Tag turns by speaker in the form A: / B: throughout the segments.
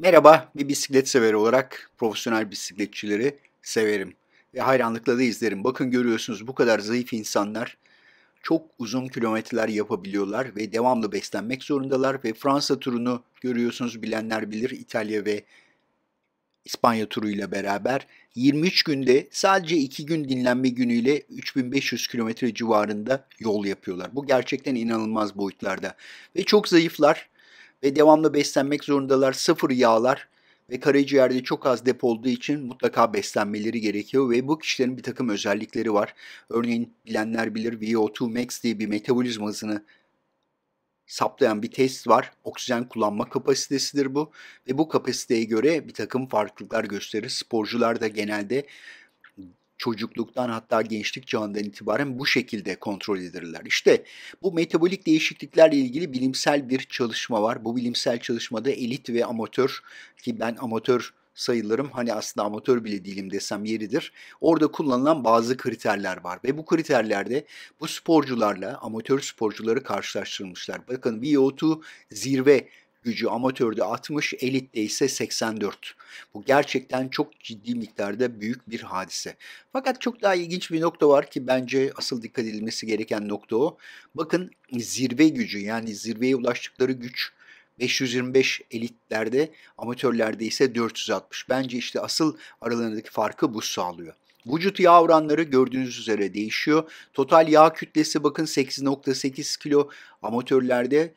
A: Merhaba, bir bisiklet severi olarak profesyonel bisikletçileri severim. Ve hayranlıkla da izlerim. Bakın görüyorsunuz bu kadar zayıf insanlar çok uzun kilometreler yapabiliyorlar ve devamlı beslenmek zorundalar. Ve Fransa turunu görüyorsunuz bilenler bilir İtalya ve İspanya turuyla beraber 23 günde sadece 2 gün dinlenme günüyle 3500 kilometre civarında yol yapıyorlar. Bu gerçekten inanılmaz boyutlarda. Ve çok zayıflar ve devamlı beslenmek zorundalar. Sıfır yağlar ve karaciğerde çok az dep olduğu için mutlaka beslenmeleri gerekiyor ve bu kişilerin bir takım özellikleri var. Örneğin bilenler bilir VO2 max diye bir metabolizma hızını saplayan bir test var. Oksijen kullanma kapasitesidir bu ve bu kapasiteye göre bir takım farklılıklar gösterir. Sporcular da genelde çocukluktan hatta gençlik çağından itibaren bu şekilde kontrol edilirler. İşte bu metabolik değişikliklerle ilgili bilimsel bir çalışma var. Bu bilimsel çalışmada elit ve amatör ki ben amatör sayılırım. Hani aslında amatör bile değilim desem yeridir. Orada kullanılan bazı kriterler var ve bu kriterlerde bu sporcularla amatör sporcuları karşılaştırmışlar. Bakın VO2 zirve gücü amatörde 60, elitte ise 84. Bu gerçekten çok ciddi miktarda büyük bir hadise. Fakat çok daha ilginç bir nokta var ki bence asıl dikkat edilmesi gereken nokta o. Bakın zirve gücü yani zirveye ulaştıkları güç 525 elitlerde, amatörlerde ise 460. Bence işte asıl aralarındaki farkı bu sağlıyor. Vücut yağ oranları gördüğünüz üzere değişiyor. Total yağ kütlesi bakın 8.8 kilo amatörlerde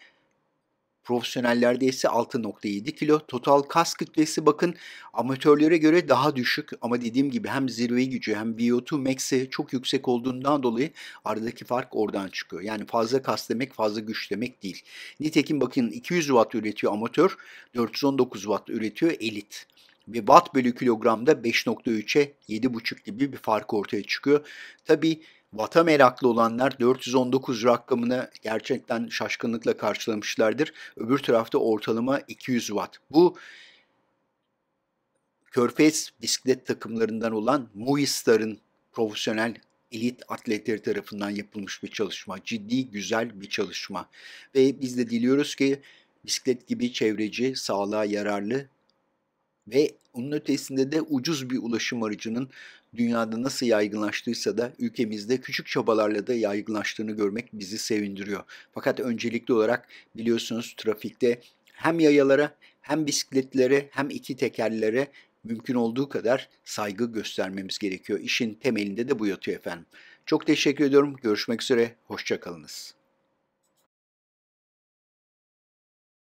A: Profesyonellerde ise 6.7 kilo. Total kas kütlesi bakın amatörlere göre daha düşük ama dediğim gibi hem zirve gücü hem VO2 max'e çok yüksek olduğundan dolayı aradaki fark oradan çıkıyor. Yani fazla kas demek fazla güç demek değil. Nitekim bakın 200 watt üretiyor amatör, 419 watt üretiyor elit ve watt bölü kilogramda 5.3'e 7.5 gibi bir fark ortaya çıkıyor. Tabii Vata meraklı olanlar 419 rakamını gerçekten şaşkınlıkla karşılamışlardır. Öbür tarafta ortalama 200 watt. Bu körfez bisiklet takımlarından olan Movistar'ın profesyonel elit atletleri tarafından yapılmış bir çalışma. Ciddi, güzel bir çalışma. Ve biz de diliyoruz ki bisiklet gibi çevreci, sağlığa yararlı ve onun ötesinde de ucuz bir ulaşım aracının dünyada nasıl yaygınlaştıysa da ülkemizde küçük çabalarla da yaygınlaştığını görmek bizi sevindiriyor. Fakat öncelikli olarak biliyorsunuz trafikte hem yayalara hem bisikletlere hem iki tekerlere mümkün olduğu kadar saygı göstermemiz gerekiyor. İşin temelinde de bu yatıyor efendim. Çok teşekkür ediyorum. Görüşmek üzere. Hoşçakalınız.